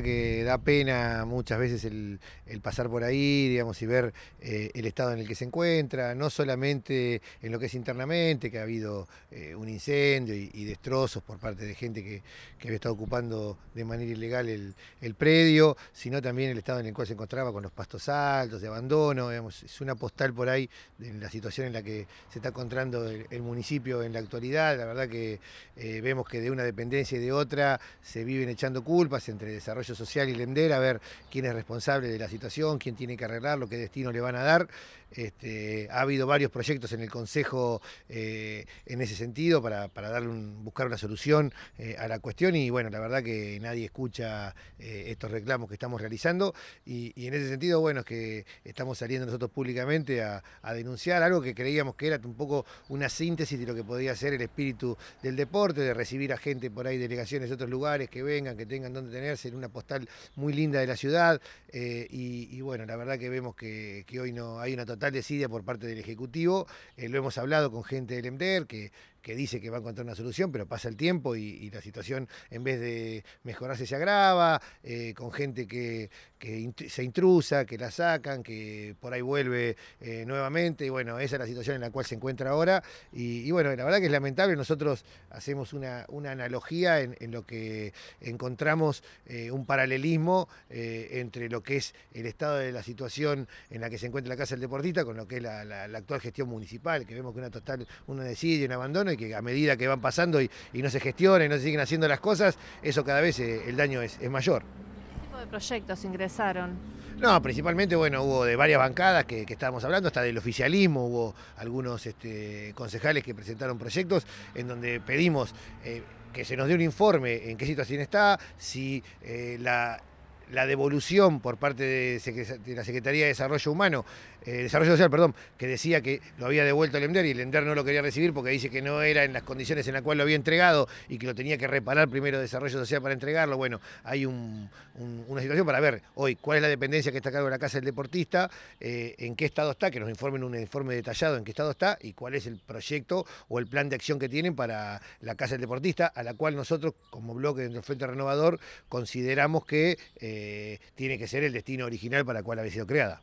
que da pena muchas veces el, pasar por ahí, digamos, y ver eh, el estado en el que se encuentra, no solamente en lo que es internamente, que ha habido eh, un incendio y, destrozos por parte de gente que, había estado ocupando de manera ilegal el, predio, sino también el estado en el cual se encontraba con los pastos altos, de abandono, es una postal por ahí de la situación en la que se está encontrando el, municipio en la actualidad, la verdad que eh, vemos que de una dependencia y de otra se viven echando culpas entre desarrollo Social y Lender a ver quién es responsable de la situación, quién tiene que arreglarlo, qué destino le van a dar. Este, ha habido varios proyectos en el Consejo eh, en ese sentido para, darle un, buscar una solución eh, a la cuestión y bueno, la verdad que nadie escucha eh, estos reclamos que estamos realizando y, en ese sentido, bueno, es que estamos saliendo nosotros públicamente a, a, denunciar algo que creíamos que era un poco una síntesis de lo que podía ser el espíritu del deporte, de recibir a gente por ahí, delegaciones de otros lugares que vengan, que tengan donde tenerse en una postal muy linda de la ciudad eh, y, bueno, la verdad que vemos que, hoy no hay una total desidia por parte del Ejecutivo. Eh, lo hemos hablado con gente del EMDER, que que dice que va a encontrar una solución, pero pasa el tiempo y, la situación en vez de mejorarse se agrava, eh, con gente que, se intrusa, que la sacan, que por ahí vuelve eh, nuevamente, y bueno, esa es la situación en la cual se encuentra ahora, y, bueno, la verdad que es lamentable, nosotros hacemos una, analogía en, lo que encontramos eh, un paralelismo entre lo que es el estado de la situación en la que se encuentra la Casa del Deportista con lo que es la, actual gestión municipal, que vemos que una total, uno desidia, un abandono, que a medida que van pasando y, no se gestionan y no se siguen haciendo las cosas, eso cada vez eh, el daño es, es mayor. ¿Qué tipo de proyectos ingresaron? No, principalmente, bueno, hubo de varias bancadas que, estábamos hablando, hasta del oficialismo, hubo algunos este, concejales que presentaron proyectos en donde pedimos eh, que se nos dé un informe en qué situación está, si eh, la la devolución por parte de, la Secretaría de Desarrollo Humano, eh, Desarrollo Social, perdón, que decía que lo había devuelto el EMDER y el EMDER no lo quería recibir porque dice que no era en las condiciones en las cuales lo había entregado y que lo tenía que reparar primero Desarrollo Social para entregarlo. Bueno, hay una situación para ver hoy cuál es la dependencia que está a cargo de la Casa del Deportista, eh, en qué estado está, que nos informen un informe detallado en qué estado está y cuál es el proyecto o el plan de acción que tienen para la Casa del Deportista, a la cual nosotros, como bloque del Frente Renovador, consideramos que... Eh, eh, tiene que ser el destino original para el cual había sido creada.